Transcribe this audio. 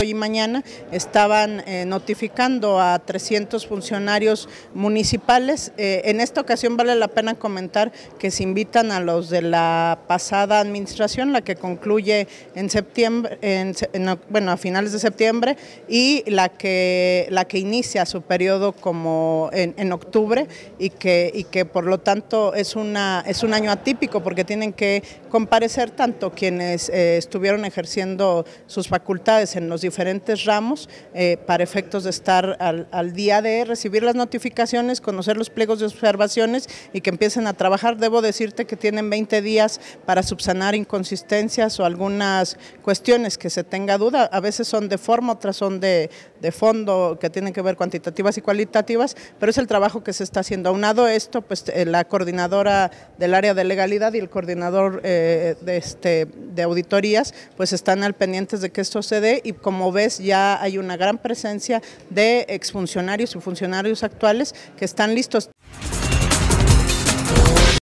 hoy y mañana estaban eh, notificando a 300 funcionarios municipales. Eh, en esta ocasión vale la pena comentar que se invitan a los de la pasada administración, la que concluye en septiembre, bueno, a finales de septiembre y la que, la que inicia su periodo como en, octubre y que, y que por lo tanto es, una, es un año atípico porque tienen que comparecer tanto quienes eh, estuvieron ejerciendo sus facultades en los diferentes ramos eh, para efectos de estar al, día de recibir las notificaciones, conocer los pliegos de observaciones y que empiecen a trabajar. Debo decirte que tienen 20 días para subsanar inconsistencias o algunas cuestiones que se tenga duda. A veces son de forma, otras son de, fondo, que tienen que ver cuantitativas y cualitativas, pero es el trabajo que se está haciendo. Aunado esto, pues eh, la coordinadora del área de legalidad y el coordinador eh, este, de, auditorías, pues están al pendientes de que esto se dé y como como ves ya hay una gran presencia de exfuncionarios y funcionarios actuales que están listos.